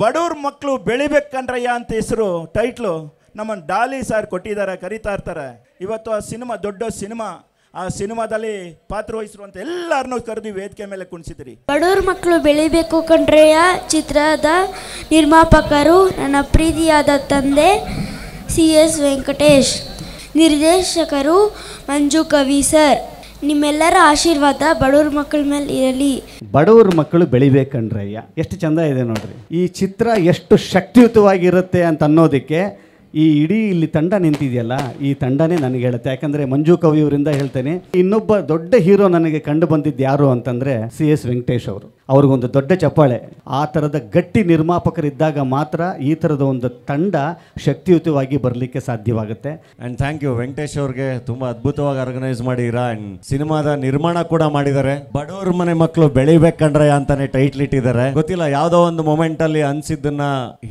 ಬಡವ್ರ ಮಕ್ಕಳು ಬೆಳಿಬೇಕಂಡ್ರಯ್ಯ ಅಂತ ಹೆಸರು ಟೈಟ್ಲು ನಮ್ಮನ್ನು ಡಾಲಿ ಸರ್ ಕೊಟ್ಟಿದ್ದಾರೆ ಕರೀತಾ ಇರ್ತಾರೆ ಇವತ್ತು ಆ ಸಿನಿಮಾ ದೊಡ್ಡ ಸಿನಿಮಾ ಆ ಸಿನಿಮಾದಲ್ಲಿ ಪಾತ್ರ ವಹಿಸಿರುವಂತ ಎಲ್ಲರನ್ನೂ ಕರೆದು ವೇದಿಕೆ ಮೇಲೆ ಕುಣಿಸಿದ್ರಿ ಬಡವ್ರ ಮಕ್ಕಳು ಬೆಳಿಬೇಕು ಕಂಡ್ರೆಯ ಚಿತ್ರದ ನಿರ್ಮಾಪಕರು ನನ್ನ ಪ್ರೀತಿಯಾದ ತಂದೆ ಸಿ ಎಸ್ ವೆಂಕಟೇಶ್ ನಿರ್ದೇಶಕರು ಮಂಜು ಕವಿ ಸರ್ ನಿಮ್ಮೆಲ್ಲರ ಆಶೀರ್ವಾದ ಬಡವ್ರ ಮಕ್ಕಳ ಮೇಲೆ ಇರಲಿ ಬಡವ್ರ ಮಕ್ಕಳು ಬೆಳಿಬೇಕಂಡ್ರಯ್ಯ ಎಷ್ಟು ಚಂದ ಇದೆ ನೋಡ್ರಿ ಈ ಚಿತ್ರ ಎಷ್ಟು ಶಕ್ತಿಯುತವಾಗಿರುತ್ತೆ ಅಂತ ಅನ್ನೋದಕ್ಕೆ ಈ ಇಡೀ ಇಲ್ಲಿ ತಂಡ ನಿಂತಿದೆಯಲ್ಲ ಈ ತಂಡನೇ ನನಗೆ ಹೇಳುತ್ತೆ ಯಾಕಂದ್ರೆ ಮಂಜು ಕವಿಯವರಿಂದ ಹೇಳ್ತೇನೆ ಇನ್ನೊಬ್ಬ ದೊಡ್ಡ ಹೀರೋ ನನಗೆ ಕಂಡು ಬಂದಿದ್ದು ಯಾರು ಅಂತಂದ್ರೆ ಸಿ ಎಸ್ ವೆಂಕಟೇಶ್ ಅವರು ಅವ್ರಿಗೊಂದು ದೊಡ್ಡ ಚಪ್ಪಾಳೆ ಆ ಥರದ ಗಟ್ಟಿ ನಿರ್ಮಾಪಕರಿದ್ದಾಗ ಮಾತ್ರ ಈ ಥರದ ಒಂದು ತಂಡ ಶಕ್ತಿಯುತವಾಗಿ ಬರಲಿಕ್ಕೆ ಸಾಧ್ಯವಾಗುತ್ತೆ ಆ್ಯಂಡ್ ಥ್ಯಾಂಕ್ ಯು ವೆಂಕಟೇಶ್ ಅವ್ರಿಗೆ ತುಂಬ ಅದ್ಭುತವಾಗಿ ಆರ್ಗನೈಸ್ ಮಾಡಿರ ಆ್ಯಂಡ್ ಸಿನಿಮಾದ ನಿರ್ಮಾಣ ಕೂಡ ಮಾಡಿದ್ದಾರೆ ಬಡವ್ರ ಮನೆ ಮಕ್ಕಳು ಬೆಳಿಬೇಕಂದ್ರೆ ಅಂತಾನೆ ಟೈಟ್ಲ್ ಇಟ್ಟಿದ್ದಾರೆ ಗೊತ್ತಿಲ್ಲ ಯಾವುದೋ ಒಂದು ಮೊಮೆಂಟ್ ಅಲ್ಲಿ ಅನ್ಸಿದ್ದನ್ನ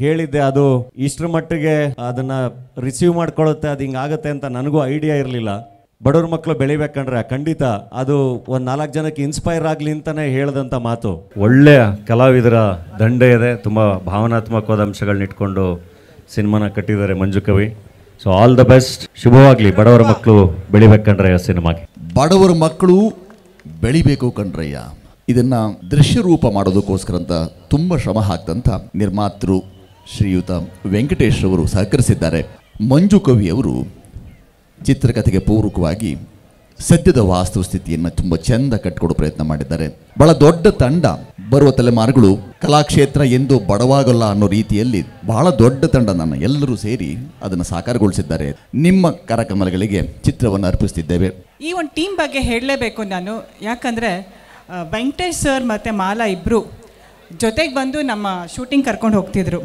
ಹೇಳಿದ್ದೆ ಅದು ಇಷ್ಟರ ಮಟ್ಟಿಗೆ ಅದನ್ನ ರಿಸೀವ್ ಮಾಡ್ಕೊಳ್ಳುತ್ತೆ ಅದು ಹಿಂಗಾಗುತ್ತೆ ಅಂತ ನನಗೂ ಐಡಿಯಾ ಇರಲಿಲ್ಲ ಬಡವ್ರ ಮಕ್ಕಳು ಬೆಳಿಬೇಕಂದ್ರೆ ಖಂಡಿತ ಅದು ಒಂದು ನಾಲ್ಕು ಜನಕ್ಕೆ ಇನ್ಸ್ಪೈರ್ ಆಗಲಿ ಅಂತಲೇ ಹೇಳ್ದಂಥ ಮಾತು ಒಳ್ಳೆಯ ಕಲಾವಿದರ ದಂಡೆ ಇದೆ ತುಂಬ ಭಾವನಾತ್ಮಕವಾದ ಅಂಶಗಳನ್ನ ಇಟ್ಕೊಂಡು ಸಿನಿಮಾನ ಕಟ್ಟಿದ್ದಾರೆ ಮಂಜು ಕವಿ ಸೊ ಆಲ್ ದ ಬೆಸ್ಟ್ ಶುಭವಾಗಲಿ ಬಡವರ ಮಕ್ಕಳು ಬೆಳಿಬೇಕಂಡ್ರೆ ಸಿನಿಮಾಗೆ ಬಡವರ ಮಕ್ಕಳು ಬೆಳಿಬೇಕು ಕಂಡ್ರಯ್ಯ ಇದನ್ನು ದೃಶ್ಯ ರೂಪ ಮಾಡೋದಕ್ಕೋಸ್ಕರ ಅಂತ ತುಂಬ ಶ್ರಮ ಹಾಕ್ತಂತ ನಿರ್ಮಾತೃ ಶ್ರೀಯುತ ವೆಂಕಟೇಶ್ ಅವರು ಸಹಕರಿಸಿದ್ದಾರೆ ಮಂಜು ಕವಿ ಅವರು ಚಿತ್ರಕಥೆಗೆ ಪೂರಕವಾಗಿ ಸದ್ಯದ ವಾಸ್ತುಸ್ಥಿತಿಯನ್ನು ತುಂಬಾ ಚೆಂದ ಕಟ್ಕೊಡೋ ಪ್ರಯತ್ನ ಮಾಡಿದ್ದಾರೆ ಬಹಳ ದೊಡ್ಡ ತಂಡ ಬರುವ ತಲೆಮಾರುಗಳು ಕಲಾಕ್ಷೇತ್ರ ಎಂದು ಬಡವಾಗಲ್ಲ ಅನ್ನೋ ರೀತಿಯಲ್ಲಿ ಬಹಳ ದೊಡ್ಡ ತಂಡ ನನ್ನ ಎಲ್ಲರೂ ಸೇರಿ ಅದನ್ನು ಸಾಕಾರಗೊಳಿಸಿದ್ದಾರೆ ನಿಮ್ಮ ಕಾರ್ಯಕ್ರಮಗಳಿಗೆ ಚಿತ್ರವನ್ನು ಅರ್ಪಿಸುತ್ತಿದ್ದೇವೆ ಈ ಒಂದು ಟೀಮ್ ಬಗ್ಗೆ ಹೇಳಲೇಬೇಕು ನಾನು ಯಾಕಂದ್ರೆ ವೆಂಕಟೇಶ್ ಸರ್ ಮತ್ತೆ ಮಾಲಾ ಇಬ್ರು ಜೊತೆಗೆ ಬಂದು ನಮ್ಮ ಶೂಟಿಂಗ್ ಕರ್ಕೊಂಡು ಹೋಗ್ತಿದ್ರು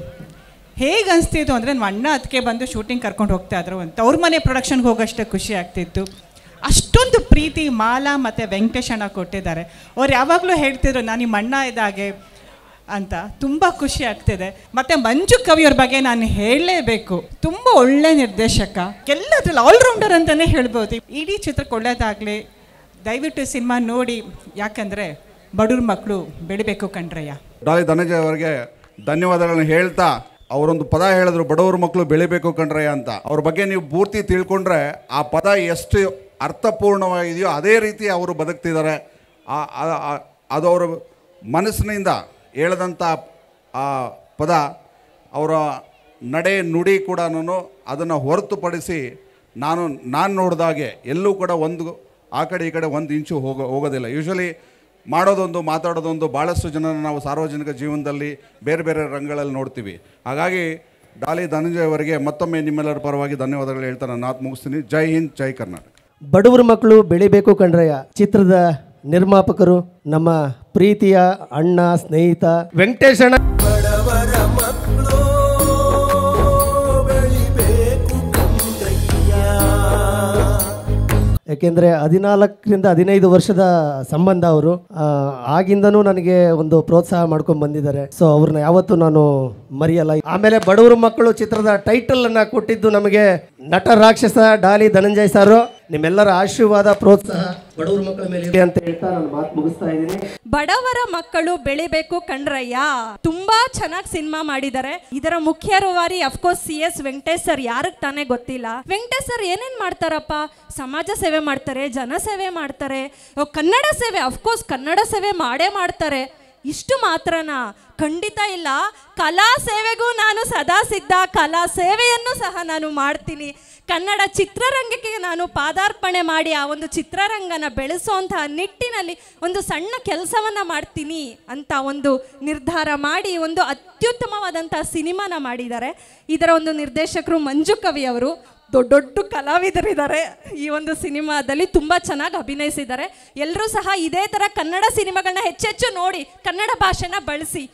ಹೇಗೆ ಅನಿಸ್ತಿತ್ತು ಅಂದರೆ ನಮ್ಮ ಅಣ್ಣ ಅದಕ್ಕೆ ಬಂದು ಶೂಟಿಂಗ್ ಕರ್ಕೊಂಡು ಹೋಗ್ತಾ ಇದ್ರು ಅಂತ ಅವ್ರ ಮನೆ ಪ್ರೊಡಕ್ಷನ್ಗೆ ಹೋಗೋಷ್ಟೇ ಖುಷಿ ಆಗ್ತಿತ್ತು ಅಷ್ಟೊಂದು ಪ್ರೀತಿ ಮಾಲಾ ಮತ್ತು ವೆಂಕಟೇಶ್ ಅಣ್ಣ ಕೊಟ್ಟಿದ್ದಾರೆ ಅವ್ರು ಯಾವಾಗಲೂ ಹೇಳ್ತಿದ್ರು ನಾನು ನಿಮ್ಮ ಅಣ್ಣ ಇದಾಗೆ ಅಂತ ತುಂಬ ಖುಷಿ ಆಗ್ತಿದೆ ಮತ್ತು ಮಂಜು ಕವಿಯವ್ರ ಬಗ್ಗೆ ನಾನು ಹೇಳಲೇಬೇಕು ತುಂಬ ಒಳ್ಳೆ ನಿರ್ದೇಶಕ ಎಲ್ಲದ್ರಲ್ಲಿ ಆಲ್ರೌಂಡರ್ ಅಂತಲೇ ಹೇಳ್ಬೋದು ಇಡೀ ಚಿತ್ರ ಒಳ್ಳೇದಾಗಲಿ ದಯವಿಟ್ಟು ಸಿನಿಮಾ ನೋಡಿ ಯಾಕಂದರೆ ಬಡವ್ರ ಮಕ್ಕಳು ಬೆಳಿಬೇಕು ಕಣ್ರಯ್ಯ ಡಾಲಿ ಧನಂಜಯ ಅವರಿಗೆ ಧನ್ಯವಾದಗಳನ್ನು ಹೇಳ್ತಾ ಅವರೊಂದು ಪದ ಹೇಳಿದ್ರು ಬಡವ್ರ ಮಕ್ಕಳು ಬೆಳಿಬೇಕು ಕಣ್ರೆ ಅಂತ ಅವ್ರ ಬಗ್ಗೆ ನೀವು ಪೂರ್ತಿ ತಿಳ್ಕೊಂಡ್ರೆ ಆ ಪದ ಎಷ್ಟು ಅರ್ಥಪೂರ್ಣವಾಗಿದೆಯೋ ಅದೇ ರೀತಿ ಅವರು ಬದುಕ್ತಿದ್ದಾರೆ ಅದು ಅವರ ಮನಸ್ಸಿನಿಂದ ಹೇಳದಂಥ ಆ ಪದ ಅವರ ನಡೆ ನುಡಿ ಕೂಡ ಅದನ್ನು ಹೊರತುಪಡಿಸಿ ನಾನು ನಾನು ನೋಡಿದಾಗೆ ಎಲ್ಲೂ ಕೂಡ ಒಂದು ಆ ಕಡೆ ಈ ಕಡೆ ಒಂದು ಇಂಚು ಹೋಗೋ ಹೋಗೋದಿಲ್ಲ ಯೂಶ್ವಲಿ ಮಾಡೋದೊಂದು ಮಾತಾಡೋದೊಂದು ಭಾಳಷ್ಟು ಜನರನ್ನು ನಾವು ಸಾರ್ವಜನಿಕ ಜೀವನದಲ್ಲಿ ಬೇರೆ ಬೇರೆ ರಂಗಗಳಲ್ಲಿ ನೋಡ್ತೀವಿ ಹಾಗಾಗಿ ಡಾಲಿ ಧನಂಜಯ ಅವರಿಗೆ ಮತ್ತೊಮ್ಮೆ ನಿಮ್ಮೆಲ್ಲರ ಪರವಾಗಿ ಧನ್ಯವಾದಗಳು ಹೇಳ್ತಾ ನಾನು ಆತ್ ಮುಗಿಸ್ತೀನಿ ಜೈ ಹಿಂದ್ ಜೈ ಕರ್ನಾಟಕ ಬಡವರ ಮಕ್ಕಳು ಬೆಳಿಬೇಕು ಕಣ್ರಯ್ಯ ಚಿತ್ರದ ನಿರ್ಮಾಪಕರು ನಮ್ಮ ಪ್ರೀತಿಯ ಅಣ್ಣ ಸ್ನೇಹಿತ ವೆಂಕಟೇಶಣ್ಣ ಯಾಕೆಂದರೆ ಹದಿನಾಲ್ಕರಿಂದ ಹದಿನೈದು ವರ್ಷದ ಸಂಬಂಧ ಅವರು ಆಗಿಂದನೂ ನನಗೆ ಒಂದು ಪ್ರೋತ್ಸಾಹ ಮಾಡ್ಕೊಂಡು ಬಂದಿದ್ದಾರೆ ಸೊ ಅವ್ರನ್ನ ಯಾವತ್ತೂ ನಾನು ಮರೆಯಲ್ಲ ಆಮೇಲೆ ಬಡವರು ಮಕ್ಕಳು ಚಿತ್ರದ ಟೈಟಲ್ ಅನ್ನ ಕೊಟ್ಟಿದ್ದು ನಮಗೆ ನಟ ರಾಕ್ಷಸ ಡಾಲಿ ಧನಂಜಯ್ ಸಾರು ನಿಮ್ಮೆಲ್ಲರ ಆಶೀರ್ವಾದ ಪ್ರೋತ್ಸಾಹ ಬಡವರ ಮಕ್ಕಳ ಮೇಲೆ ಅಂತ ಹೇಳ್ತಾ ನಾನು ಮಾತು ಮುಗಿಸ್ತಾ ಇದ್ದೀನಿ ಬಡವರ ಮಕ್ಕಳು ಬೆಳಿಬೇಕು ಕಣ್ರಯ್ಯ ತುಂಬಾ ಚೆನ್ನಾಗಿ ಸಿನಿಮಾ ಮಾಡಿದ್ದಾರೆ ಇದರ ಮುಖ್ಯ ರೂವಾರಿ of course C S Venkatesh sir ಯಾರಿಗೆ ತಾನೇ ಗೊತ್ತಿಲ್ಲ ವೆಂಕಟೇಶ್ ಸರ್ ಏನೇನ್ ಮಾಡ್ತಾರಪ್ಪ ಸಮಾಜ ಸೇವೆ ಮಾಡ್ತಾರೆ ಜನ ಸೇವೆ ಮಾಡ್ತಾರೆ ಕನ್ನಡ ಸೇವೆ ಅಫ್ಕೋರ್ಸ್ ಕನ್ನಡ ಸೇವೆ ಮಾಡೇ ಮಾಡ್ತಾರೆ ಇಷ್ಟು ಮಾತ್ರನಾ ಖಂಡಿತ ಇಲ್ಲ ಕಲಾ ಸೇವೆಗೂ ನಾನು ಸದಾ ಸಿದ್ಧ ಕಲಾ ಸೇವೆಯನ್ನು ಸಹ ನಾನು ಮಾಡ್ತೀನಿ ಕನ್ನಡ ಚಿತ್ರರಂಗಕ್ಕೆ ನಾನು ಪಾದಾರ್ಪಣೆ ಮಾಡಿ ಆ ಒಂದು ಚಿತ್ರರಂಗನ ಬೆಳೆಸುವಂತಹ ನಿಟ್ಟಿನಲ್ಲಿ ಒಂದು ಸಣ್ಣ ಕೆಲಸವನ್ನು ಮಾಡ್ತೀನಿ ಅಂತ ಒಂದು ನಿರ್ಧಾರ ಮಾಡಿ ಒಂದು ಅತ್ಯುತ್ತಮವಾದಂತಹ ಸಿನಿಮಾನ ಮಾಡಿದ್ದಾರೆ ಇದರ ಒಂದು ನಿರ್ದೇಶಕರು ಮಂಜು ಕವಿ ಅವರು ದೊಡ್ಡ ದೊಡ್ಡ ಕಲಾವಿದರಿದ್ದಾರೆ ಈ ಒಂದು ಸಿನಿಮಾದಲ್ಲಿ ತುಂಬ ಚೆನ್ನಾಗಿ ಅಭಿನಯಿಸಿದ್ದಾರೆ ಎಲ್ಲರೂ ಸಹ ಇದೇ ಥರ ಕನ್ನಡ ಸಿನಿಮಾಗಳನ್ನ ಹೆಚ್ಚೆಚ್ಚು ನೋಡಿ ಕನ್ನಡ ಭಾಷೆನ ಬಳಸಿ